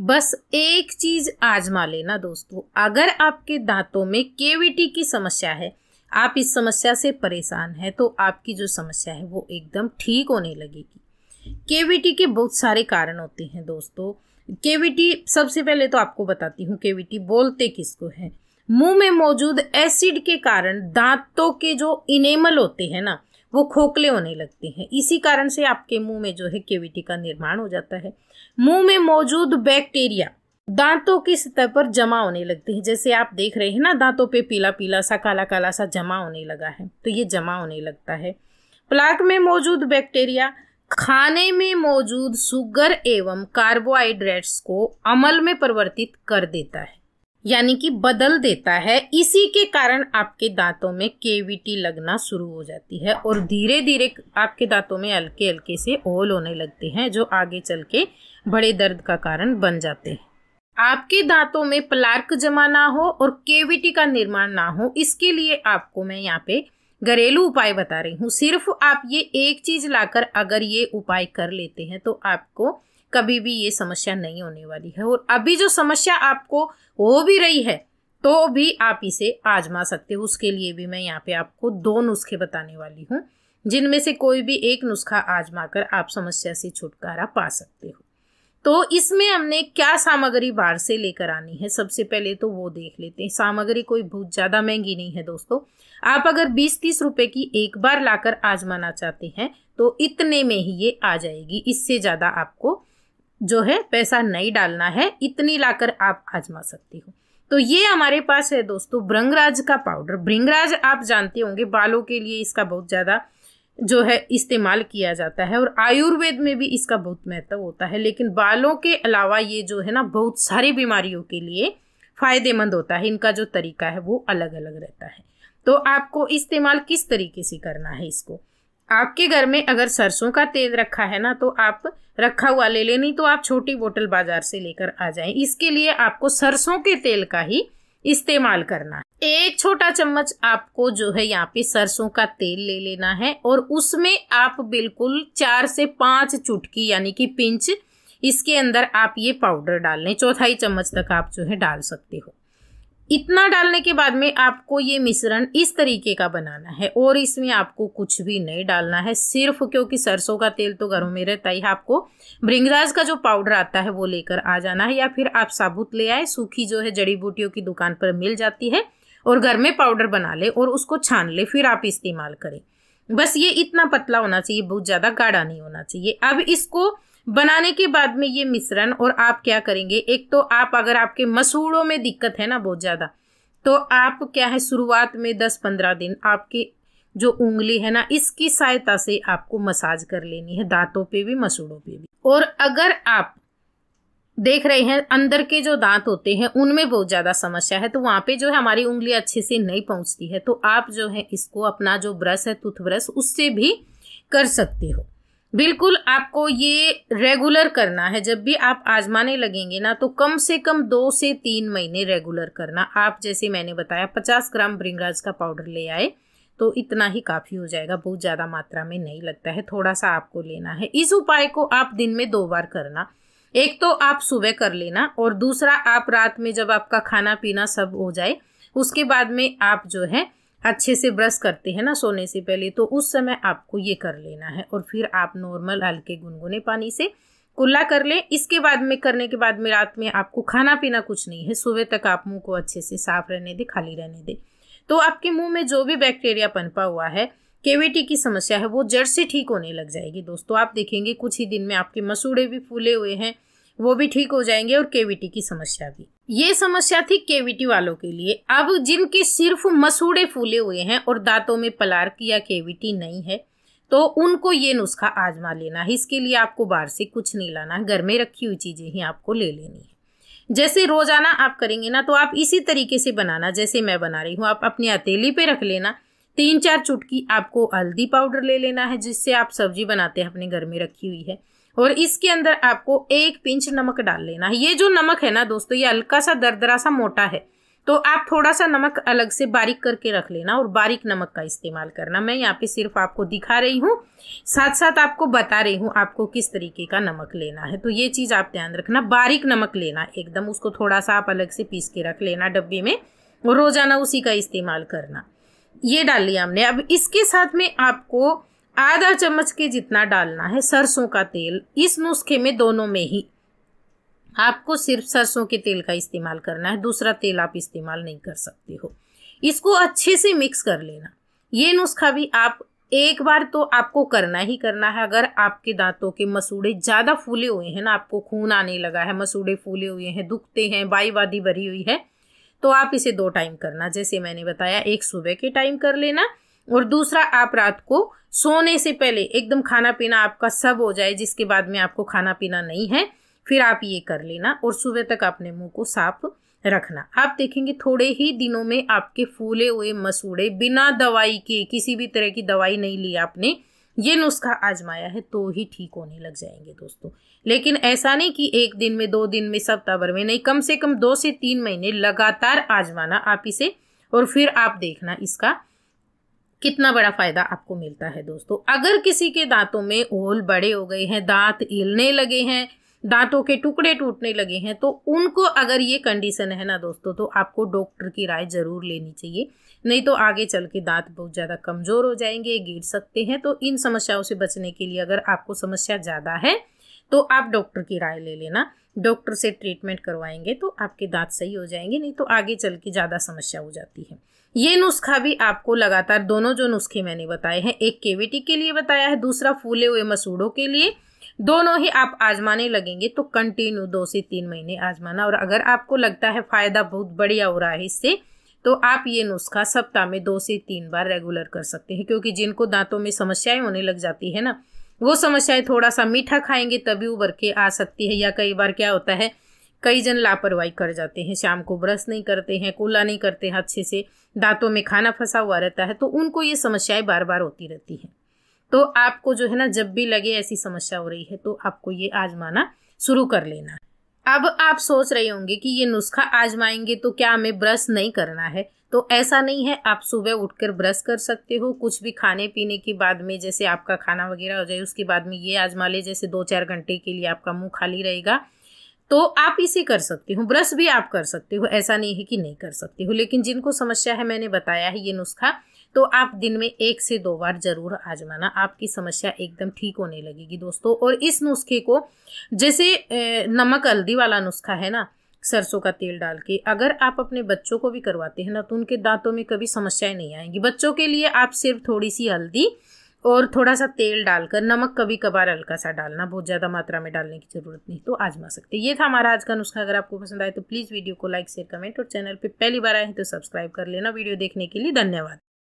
बस एक चीज आजमा लेना दोस्तों अगर आपके दांतों में केविटी की समस्या है आप इस समस्या से परेशान हैं तो आपकी जो समस्या है वो एकदम ठीक होने लगेगी केविटी के बहुत सारे कारण होते हैं दोस्तों केविटी सबसे पहले तो आपको बताती हूँ केविटी बोलते किसको है मुंह में मौजूद एसिड के कारण दांतों के जो इनेमल होते हैं ना वो खोखले होने लगती हैं इसी कारण से आपके मुंह में जो है केविटी का निर्माण हो जाता है मुंह में मौजूद बैक्टीरिया दांतों की सतह पर जमा होने लगती है जैसे आप देख रहे हैं ना दांतों पे पीला पीला सा काला काला सा जमा होने लगा है तो ये जमा होने लगता है प्लाक में मौजूद बैक्टीरिया खाने में मौजूद शुगर एवं कार्बोहाइड्रेट्स को अमल में परिवर्तित कर देता है यानी कि बदल देता है इसी के कारण आपके दांतों में केविटी लगना शुरू हो जाती है और धीरे धीरे आपके दांतों में हल्के हल्के से ओल होने लगते हैं जो आगे चल के बड़े दर्द का कारण बन जाते हैं आपके दांतों में प्लार्क जमा ना हो और केविटी का निर्माण ना हो इसके लिए आपको मैं यहाँ पे घरेलू उपाय बता रही हूँ सिर्फ आप ये एक चीज लाकर अगर ये उपाय कर लेते हैं तो आपको कभी भी ये समस्या नहीं होने वाली है और अभी जो समस्या आपको हो भी रही है तो भी आप इसे आजमा सकते हो उसके लिए भी मैं यहाँ पे आपको दो नुस्खे बताने वाली हूँ जिनमें से कोई भी एक नुस्खा आजमा कर आप समस्या से छुटकारा पा सकते हो तो इसमें हमने क्या सामग्री बाहर से लेकर आनी है सबसे पहले तो वो देख लेते हैं सामग्री कोई बहुत ज़्यादा महंगी नहीं है दोस्तों आप अगर 20-30 रुपए की एक बार लाकर आजमाना चाहते हैं तो इतने में ही ये आ जाएगी इससे ज़्यादा आपको जो है पैसा नहीं डालना है इतनी लाकर आप आजमा सकती हो तो ये हमारे पास है दोस्तों भ्रंगराज का पाउडर भृंगराज आप जानते होंगे बालों के लिए इसका बहुत ज़्यादा जो है इस्तेमाल किया जाता है और आयुर्वेद में भी इसका बहुत महत्व होता है लेकिन बालों के अलावा ये जो है ना बहुत सारी बीमारियों के लिए फ़ायदेमंद होता है इनका जो तरीका है वो अलग अलग रहता है तो आपको इस्तेमाल किस तरीके से करना है इसको आपके घर में अगर सरसों का तेल रखा है ना तो आप रखा हुआ ले लें नहीं तो आप छोटी बोतल बाजार से लेकर आ जाएं इसके लिए आपको सरसों के तेल का ही इस्तेमाल करना है एक छोटा चम्मच आपको जो है यहाँ पे सरसों का तेल ले लेना है और उसमें आप बिल्कुल चार से पाँच चुटकी यानी कि पिंच इसके अंदर आप ये पाउडर डाल लें चौथाई चम्मच तक आप जो है डाल सकते हो इतना डालने के बाद में आपको ये मिश्रण इस तरीके का बनाना है और इसमें आपको कुछ भी नहीं डालना है सिर्फ क्योंकि सरसों का तेल तो घरों में रहता ही आपको ब्रिंगराज का जो पाउडर आता है वो लेकर आ जाना है या फिर आप साबुत ले आए सूखी जो है जड़ी बूटियों की दुकान पर मिल जाती है और घर में पाउडर बना ले और उसको छान ले फिर आप इस्तेमाल करें बस ये इतना पतला होना चाहिए बहुत ज़्यादा गाढ़ा नहीं होना चाहिए अब इसको बनाने के बाद में ये मिश्रण और आप क्या करेंगे एक तो आप अगर आपके मसूड़ों में दिक्कत है ना बहुत ज़्यादा तो आप क्या है शुरुआत में दस पंद्रह दिन आपके जो उंगली है ना इसकी सहायता से आपको मसाज कर लेनी है दांतों पे भी मसूड़ों पे भी और अगर आप देख रहे हैं अंदर के जो दांत होते हैं उनमें बहुत ज़्यादा समस्या है तो वहाँ पे जो है हमारी उंगली अच्छे से नहीं पहुँचती है तो आप जो है इसको अपना जो ब्रश है टूथ ब्रश उससे भी कर सकते हो बिल्कुल आपको ये रेगुलर करना है जब भी आप आजमाने लगेंगे ना तो कम से कम दो से तीन महीने रेगुलर करना आप जैसे मैंने बताया पचास ग्राम ब्रिंगराज का पाउडर ले आए तो इतना ही काफ़ी हो जाएगा बहुत ज़्यादा मात्रा में नहीं लगता है थोड़ा सा आपको लेना है इस उपाय को आप दिन में दो बार करना एक तो आप सुबह कर लेना और दूसरा आप रात में जब आपका खाना पीना सब हो जाए उसके बाद में आप जो है अच्छे से ब्रश करते हैं ना सोने से पहले तो उस समय आपको ये कर लेना है और फिर आप नॉर्मल हल्के गुनगुने पानी से कुल्ला कर लें इसके बाद में करने के बाद में रात में आपको खाना पीना कुछ नहीं है सुबह तक आप मुंह को अच्छे से साफ रहने दें खाली रहने दें तो आपके मुंह में जो भी बैक्टीरिया पनपा हुआ है केविटी की समस्या है वो जड़ से ठीक होने लग जाएगी दोस्तों आप देखेंगे कुछ ही दिन में आपके मसूड़े भी फूले हुए हैं वो भी ठीक हो जाएंगे और केविटी की समस्या भी ये समस्या थी केविटी वालों के लिए अब जिनके सिर्फ मसूड़े फूले हुए हैं और दांतों में पलार्क या केविटी नहीं है तो उनको ये नुस्खा आजमा लेना है इसके लिए आपको बाहर से कुछ नहीं लाना घर में रखी हुई चीज़ें ही आपको ले लेनी है जैसे रोज़ाना आप करेंगे ना तो आप इसी तरीके से बनाना जैसे मैं बना रही हूँ आप अपनी हथेली पे रख लेना तीन चार चुटकी आपको हल्दी पाउडर ले लेना है जिससे आप सब्जी बनाते हैं अपने घर में रखी हुई है और इसके अंदर आपको एक पिंच नमक डाल लेना है ये जो नमक है ना दोस्तों ये हल्का सा दरदरा सा मोटा है तो आप थोड़ा सा नमक अलग से बारीक करके रख लेना और बारीक नमक का इस्तेमाल करना मैं यहाँ पे सिर्फ आपको दिखा रही हूँ साथ साथ आपको बता रही हूँ आपको किस तरीके का नमक लेना है तो ये चीज़ आप ध्यान रखना बारीक नमक लेना एकदम उसको थोड़ा सा आप अलग से पीस के रख लेना डब्बे में और रोज़ाना उसी का इस्तेमाल करना ये डाल लिया हमने अब इसके साथ में आपको आधा चम्मच के जितना डालना है सरसों का तेल इस नुस्खे में दोनों में ही आपको सिर्फ सरसों के तेल का इस्तेमाल करना है दूसरा तेल आप इस्तेमाल नहीं कर सकते हो इसको अच्छे से मिक्स कर लेना ये नुस्खा भी आप एक बार तो आपको करना ही करना है अगर आपके दांतों के मसूड़े ज़्यादा फूले हुए हैं ना आपको खून आने लगा है मसूड़े फूले हुए हैं दुखते हैं बाई वादी भरी हुई है तो आप इसे दो टाइम करना जैसे मैंने बताया एक सुबह के टाइम कर लेना और दूसरा आप रात को सोने से पहले एकदम खाना पीना आपका सब हो जाए जिसके बाद में आपको खाना पीना नहीं है फिर आप ये कर लेना और सुबह तक अपने मुंह को साफ रखना आप देखेंगे थोड़े ही दिनों में आपके फूले हुए मसूड़े बिना दवाई के किसी भी तरह की दवाई नहीं ली आपने ये नुस्खा आजमाया है तो ही ठीक होने लग जाएंगे दोस्तों लेकिन ऐसा नहीं कि एक दिन में दो दिन में सप्ताह भर में नहीं कम से कम दो से तीन महीने लगातार आजमाना आप इसे और फिर आप देखना इसका कितना बड़ा फ़ायदा आपको मिलता है दोस्तों अगर किसी के दांतों में ओल बड़े हो गए हैं दांत हिलने लगे हैं दांतों के टुकड़े टूटने लगे हैं तो उनको अगर ये कंडीशन है ना दोस्तों तो आपको डॉक्टर की राय ज़रूर लेनी चाहिए नहीं तो आगे चल के दांत बहुत ज़्यादा कमज़ोर हो जाएंगे गिर सकते हैं तो इन समस्याओं से बचने के लिए अगर आपको समस्या ज़्यादा है तो आप डॉक्टर की राय ले लेना डॉक्टर से ट्रीटमेंट करवाएंगे तो आपके दांत सही हो जाएंगे नहीं तो आगे चल के ज़्यादा समस्या हो जाती है ये नुस्खा भी आपको लगातार दोनों जो नुस्खे मैंने बताए हैं एक केविटी के लिए बताया है दूसरा फूले हुए मसूड़ों के लिए दोनों ही आप आजमाने लगेंगे तो कंटिन्यू दो से तीन महीने आजमाना और अगर आपको लगता है फ़ायदा बहुत बढ़िया हो रहा है इससे तो आप ये नुस्खा सप्ताह में दो से तीन बार रेगुलर कर सकते हैं क्योंकि जिनको दांतों में समस्याएं होने लग जाती है ना वो समस्याएं थोड़ा सा मीठा खाएंगे तभी उबर के आ सकती है या कई बार क्या होता है कई जन लापरवाही कर जाते हैं शाम को ब्रश नहीं करते हैं कूला नहीं करते हैं अच्छे से दांतों में खाना फंसा हुआ रहता है तो उनको ये समस्याएं बार बार होती रहती हैं तो आपको जो है ना जब भी लगे ऐसी समस्या हो रही है तो आपको ये आजमाना शुरू कर लेना अब आप सोच रहे होंगे कि ये नुस्खा आजमाएंगे तो क्या हमें ब्रश नहीं करना है तो ऐसा नहीं है आप सुबह उठकर ब्रश कर सकते हो कुछ भी खाने पीने के बाद में जैसे आपका खाना वगैरह हो जाए उसके बाद में ये आजमा ले जैसे दो चार घंटे के लिए आपका मुंह खाली रहेगा तो आप इसे कर सकते हो ब्रश भी आप कर सकते हो ऐसा नहीं है कि नहीं कर सकते हो लेकिन जिनको समस्या है मैंने बताया है ये नुस्खा तो आप दिन में एक से दो बार ज़रूर आजमाना आपकी समस्या एकदम ठीक होने लगेगी दोस्तों और इस नुस्खे को जैसे नमक हल्दी वाला नुस्खा है ना सरसों का तेल डाल के अगर आप अपने बच्चों को भी करवाते हैं ना तो उनके दांतों में कभी समस्याएं नहीं आएंगी बच्चों के लिए आप सिर्फ थोड़ी सी हल्दी और थोड़ा सा तेल डालकर नमक कभी कभार हल्का सा डालना बहुत ज़्यादा मात्रा में डालने की ज़रूरत नहीं तो आजमा सकते ये था हमारा आज का नुस्खा अगर आपको पसंद आए तो प्लीज़ वीडियो को लाइक शेयर कमेंट और चैनल पर पहली बार आए हैं तो सब्सक्राइब कर लेना वीडियो देखने के लिए धन्यवाद